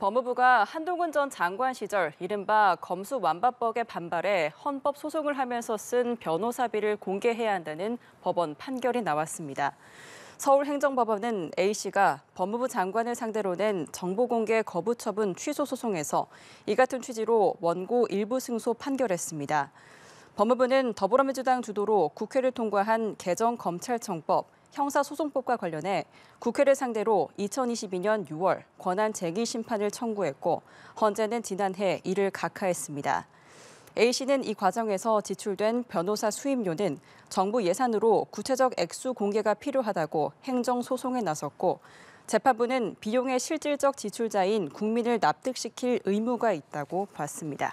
법무부가 한동훈 전 장관 시절 이른바 검수완박법에 반발해 헌법 소송을 하면서 쓴 변호사비를 공개해야 한다는 법원 판결이 나왔습니다. 서울행정법원은 A씨가 법무부 장관을 상대로 낸 정보공개 거부 처분 취소 소송에서 이 같은 취지로 원고 일부 승소 판결했습니다. 법무부는 더불어민주당 주도로 국회를 통과한 개정검찰청법, 형사소송법과 관련해 국회를 상대로 2022년 6월 권한 제기 심판을 청구했고 헌재는 지난해 이를 각하했습니다. A씨는 이 과정에서 지출된 변호사 수임료는 정부 예산으로 구체적 액수 공개가 필요하다고 행정소송에 나섰고 재판부는 비용의 실질적 지출자인 국민을 납득시킬 의무가 있다고 봤습니다.